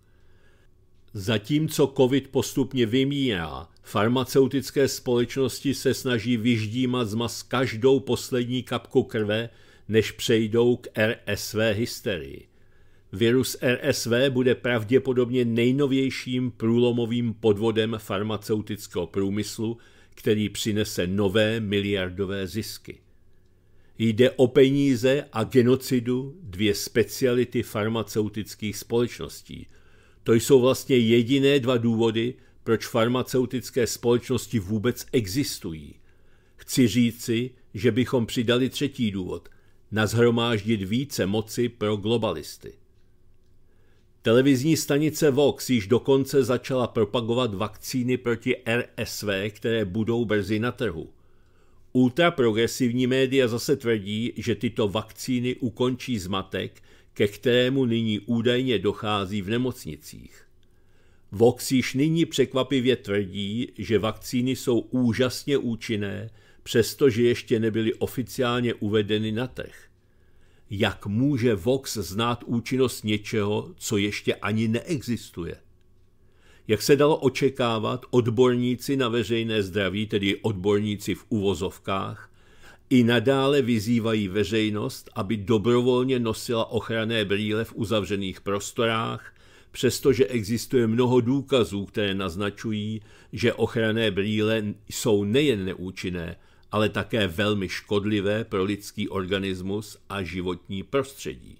Zatímco COVID postupně vymírá, farmaceutické společnosti se snaží vyždímat z mas každou poslední kapku krve, než přejdou k RSV hysterii. Virus RSV bude pravděpodobně nejnovějším průlomovým podvodem farmaceutického průmyslu, který přinese nové miliardové zisky. Jde o peníze a genocidu dvě speciality farmaceutických společností. To jsou vlastně jediné dva důvody, proč farmaceutické společnosti vůbec existují. Chci říci, že bychom přidali třetí důvod – nazhromáždit více moci pro globalisty. Televizní stanice Vox již dokonce začala propagovat vakcíny proti RSV, které budou brzy na trhu. Ultraprogresivní média zase tvrdí, že tyto vakcíny ukončí zmatek, ke kterému nyní údajně dochází v nemocnicích. Vox již nyní překvapivě tvrdí, že vakcíny jsou úžasně účinné přestože ještě nebyly oficiálně uvedeny na trh. Jak může Vox znát účinnost něčeho, co ještě ani neexistuje? Jak se dalo očekávat, odborníci na veřejné zdraví, tedy odborníci v uvozovkách, i nadále vyzývají veřejnost, aby dobrovolně nosila ochranné brýle v uzavřených prostorách, přestože existuje mnoho důkazů, které naznačují, že ochranné brýle jsou nejen neúčinné, ale také velmi škodlivé pro lidský organismus a životní prostředí.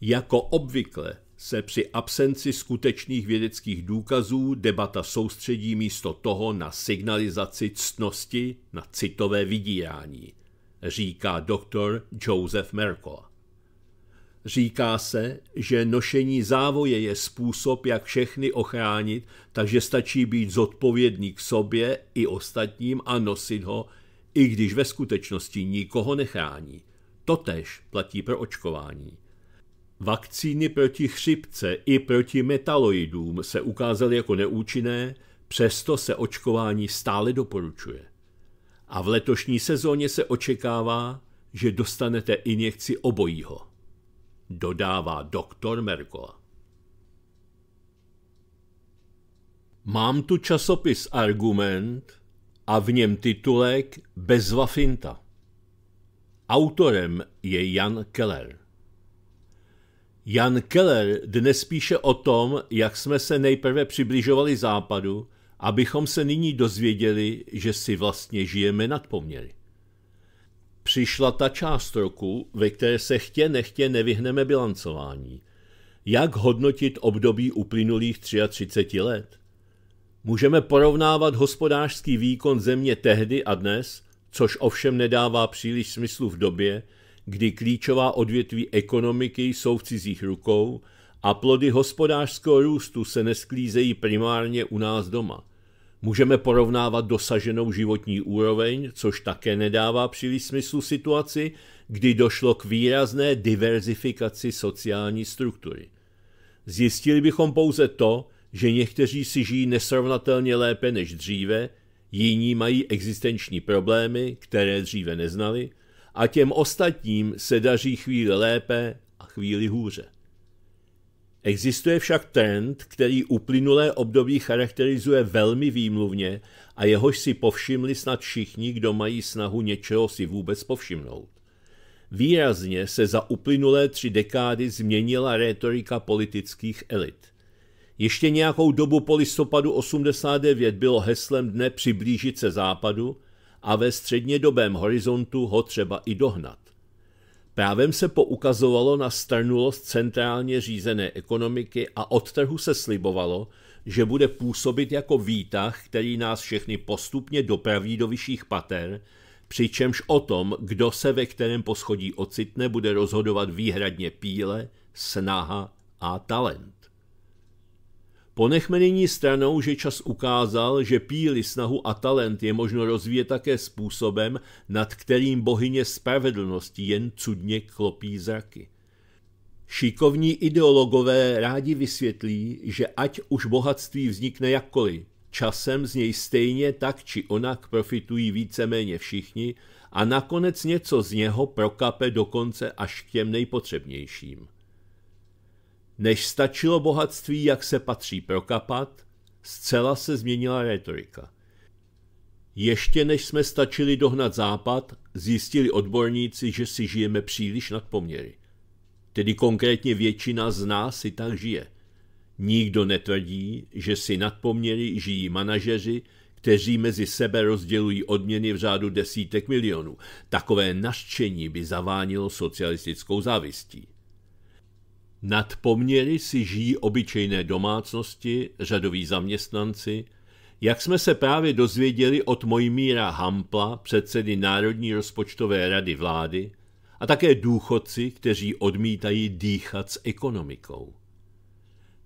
Jako obvykle se při absenci skutečných vědeckých důkazů debata soustředí místo toho na signalizaci ctnosti, na citové vydírání, říká doktor Joseph Merkola. Říká se, že nošení závoje je způsob, jak všechny ochránit, takže stačí být zodpovědný k sobě i ostatním a nosit ho, i když ve skutečnosti nikoho nechrání. Totež platí pro očkování. Vakcíny proti chřipce i proti metaloidům se ukázaly jako neúčinné, přesto se očkování stále doporučuje. A v letošní sezóně se očekává, že dostanete injekci obojího dodává doktor Merkola. Mám tu časopis Argument a v něm titulek Bezva finta. Autorem je Jan Keller. Jan Keller dnes píše o tom, jak jsme se nejprve přibližovali západu, abychom se nyní dozvěděli, že si vlastně žijeme nad poměry přišla ta část roku, ve které se chtě nechtě nevyhneme bilancování. Jak hodnotit období uplynulých 33 let? Můžeme porovnávat hospodářský výkon země tehdy a dnes, což ovšem nedává příliš smyslu v době, kdy klíčová odvětví ekonomiky jsou v cizích rukou a plody hospodářského růstu se nesklízejí primárně u nás doma – Můžeme porovnávat dosaženou životní úroveň, což také nedává příliš smyslu situaci, kdy došlo k výrazné diverzifikaci sociální struktury. Zjistili bychom pouze to, že někteří si žijí nesrovnatelně lépe než dříve, jiní mají existenční problémy, které dříve neznali, a těm ostatním se daří chvíli lépe a chvíli hůře. Existuje však trend, který uplynulé období charakterizuje velmi výmluvně a jehož si povšimli snad všichni, kdo mají snahu něčeho si vůbec povšimnout. Výrazně se za uplynulé tři dekády změnila rétorika politických elit. Ještě nějakou dobu po listopadu 89 bylo heslem dne přiblížit se západu a ve střednědobém horizontu ho třeba i dohnat. Právem se poukazovalo na strnulost centrálně řízené ekonomiky a od trhu se slibovalo, že bude působit jako výtah, který nás všechny postupně dopraví do vyšších pater, přičemž o tom, kdo se ve kterém poschodí ocitne, bude rozhodovat výhradně píle, snaha a talent. Ponechme nyní stranou, že čas ukázal, že píly, snahu a talent je možno rozvíjet také způsobem, nad kterým bohyně spravedlnosti jen cudně klopí zraky. Šikovní ideologové rádi vysvětlí, že ať už bohatství vznikne jakkoliv, časem z něj stejně tak či onak profitují víceméně všichni a nakonec něco z něho prokape dokonce až k těm nejpotřebnějším. Než stačilo bohatství, jak se patří prokapat, zcela se změnila retorika. Ještě než jsme stačili dohnat západ, zjistili odborníci, že si žijeme příliš nad poměry. Tedy konkrétně většina z nás si tak žije. Nikdo netvrdí, že si nad poměry žijí manažeři, kteří mezi sebe rozdělují odměny v řádu desítek milionů. Takové naštění by zavánilo socialistickou závistí. Nad poměry si žijí obyčejné domácnosti, řadoví zaměstnanci, jak jsme se právě dozvěděli od Mojmíra Hampla, předsedy Národní rozpočtové rady vlády, a také důchodci, kteří odmítají dýchat s ekonomikou.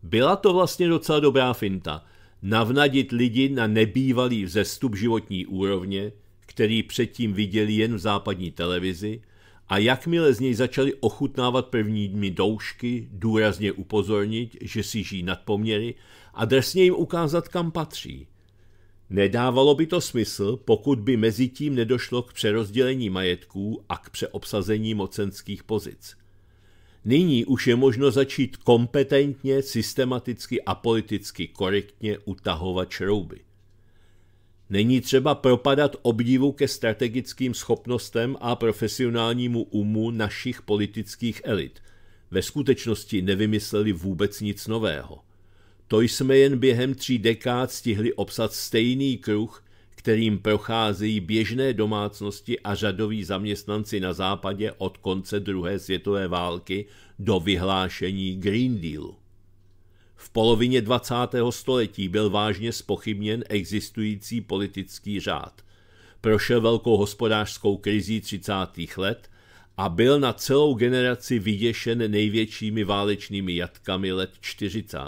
Byla to vlastně docela dobrá finta, navnadit lidi na nebývalý vzestup životní úrovně, který předtím viděli jen v západní televizi, a jakmile z něj začali ochutnávat první dny doušky, důrazně upozornit, že si žijí nad poměry a drsně jim ukázat, kam patří. Nedávalo by to smysl, pokud by mezi tím nedošlo k přerozdělení majetků a k přeobsazení mocenských pozic. Nyní už je možno začít kompetentně, systematicky a politicky korektně utahovat šrouby. Není třeba propadat obdivu ke strategickým schopnostem a profesionálnímu umu našich politických elit. Ve skutečnosti nevymysleli vůbec nic nového. To jsme jen během tří dekád stihli obsat stejný kruh, kterým procházejí běžné domácnosti a řadoví zaměstnanci na západě od konce druhé světové války do vyhlášení Green Dealu. V polovině 20. století byl vážně spochybněn existující politický řád. Prošel velkou hospodářskou krizí 30. let a byl na celou generaci vyděšen největšími válečnými jatkami let 40.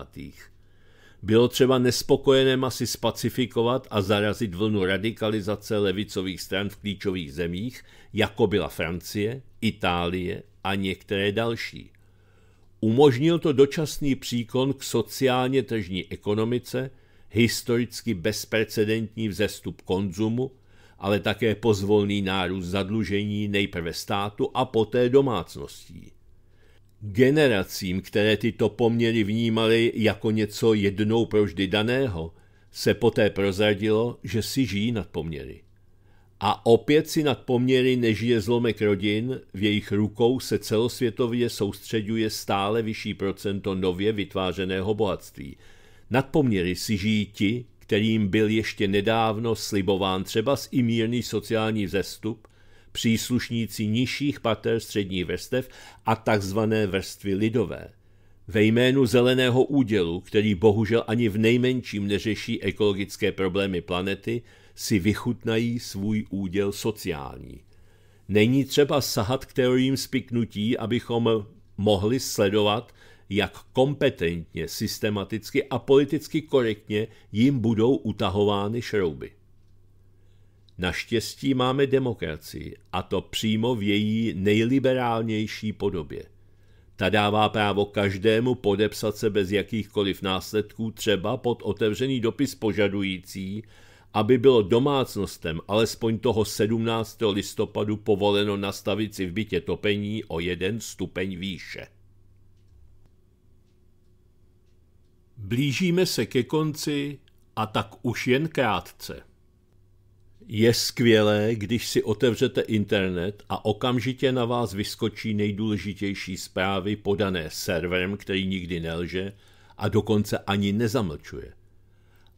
Bylo třeba nespokojené masy spacifikovat a zarazit vlnu radikalizace levicových stran v klíčových zemích, jako byla Francie, Itálie a některé další – Umožnil to dočasný příkon k sociálně tržní ekonomice, historicky bezprecedentní vzestup konzumu, ale také pozvolný nárůst zadlužení nejprve státu a poté domácností. Generacím, které tyto poměry vnímaly jako něco jednou proždy daného, se poté prozradilo, že si žijí nad poměry. A opět si nad poměry nežije zlomek rodin, v jejich rukou se celosvětově soustředuje stále vyšší procento nově vytvářeného bohatství. Nad poměry si žijí ti, kterým byl ještě nedávno slibován třeba s i mírný sociální vzestup, příslušníci nižších pater střední vrstev a takzvané vrstvy lidové. Ve jménu zeleného údělu, který bohužel ani v nejmenším neřeší ekologické problémy planety, si vychutnají svůj úděl sociální. Není třeba sahat k teoriím spiknutí, abychom mohli sledovat, jak kompetentně, systematicky a politicky korektně jim budou utahovány šrouby. Naštěstí máme demokracii, a to přímo v její nejliberálnější podobě. Ta dává právo každému podepsat se bez jakýchkoliv následků, třeba pod otevřený dopis požadující, aby bylo domácnostem alespoň toho 17. listopadu povoleno nastavit si v bytě topení o jeden stupeň výše. Blížíme se ke konci a tak už jen krátce. Je skvělé, když si otevřete internet a okamžitě na vás vyskočí nejdůležitější zprávy podané serverem, který nikdy nelže a dokonce ani nezamlčuje –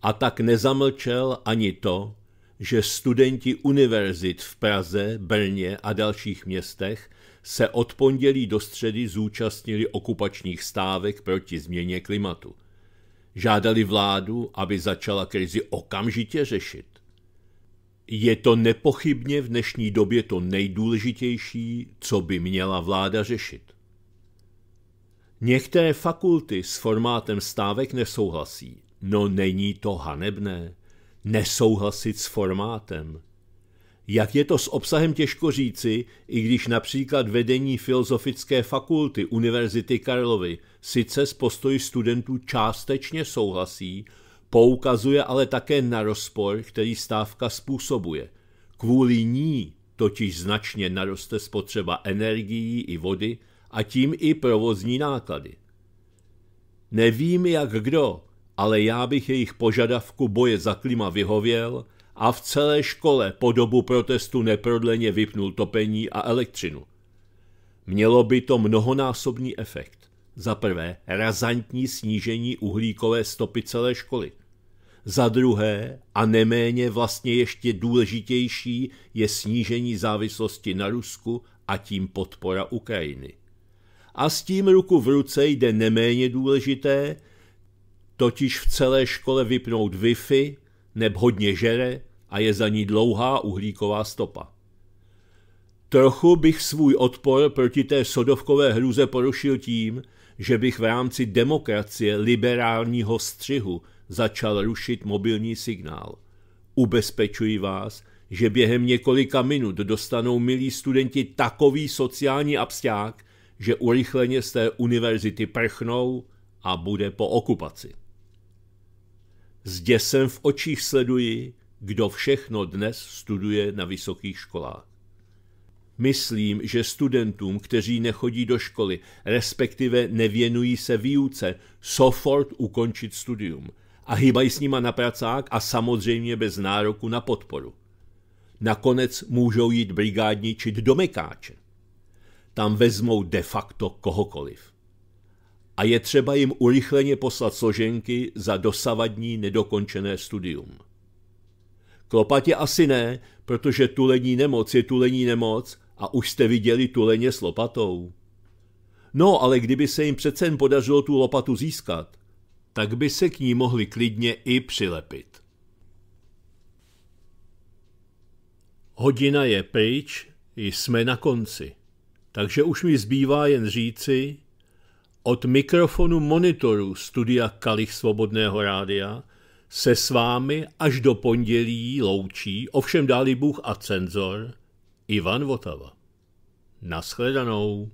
a tak nezamlčel ani to, že studenti univerzit v Praze, Brně a dalších městech se od pondělí do středy zúčastnili okupačních stávek proti změně klimatu. Žádali vládu, aby začala krizi okamžitě řešit. Je to nepochybně v dnešní době to nejdůležitější, co by měla vláda řešit. Některé fakulty s formátem stávek nesouhlasí. No není to hanebné nesouhlasit s formátem. Jak je to s obsahem těžko říci, i když například vedení Filozofické fakulty Univerzity Karlovy sice s postoji studentů částečně souhlasí, poukazuje ale také na rozpor, který stávka způsobuje. Kvůli ní totiž značně naroste spotřeba energií i vody a tím i provozní náklady. Nevím jak kdo, ale já bych jejich požadavku boje za klima vyhověl a v celé škole po dobu protestu neprodleně vypnul topení a elektřinu. Mělo by to mnohonásobný efekt. Za prvé, razantní snížení uhlíkové stopy celé školy. Za druhé, a neméně vlastně ještě důležitější, je snížení závislosti na Rusku a tím podpora Ukrajiny. A s tím ruku v ruce jde neméně důležité, totiž v celé škole vypnout Wi-Fi, neb hodně žere a je za ní dlouhá uhlíková stopa. Trochu bych svůj odpor proti té sodovkové hruze porušil tím, že bych v rámci demokracie liberálního střihu začal rušit mobilní signál. Ubezpečuji vás, že během několika minut dostanou milí studenti takový sociální absták, že urychleně z té univerzity prchnou a bude po okupaci. S děsem v očích sleduji, kdo všechno dnes studuje na vysokých školách. Myslím, že studentům, kteří nechodí do školy, respektive nevěnují se výuce, sofort ukončit studium a hýbají s nima na pracák a samozřejmě bez nároku na podporu. Nakonec můžou jít brigádničit do Mekáče. Tam vezmou de facto kohokoliv a je třeba jim urychleně poslat složenky za dosavadní nedokončené studium. Klopatě asi ne, protože tulení nemoc je tulení nemoc a už jste viděli tuleně s lopatou. No, ale kdyby se jim přece jen podařilo tu lopatu získat, tak by se k ní mohli klidně i přilepit. Hodina je pryč, jsme na konci, takže už mi zbývá jen říci, od mikrofonu monitoru studia Kalich Svobodného rádia se s vámi až do pondělí loučí, ovšem dáli Bůh a cenzor, Ivan Votava. Naschledanou.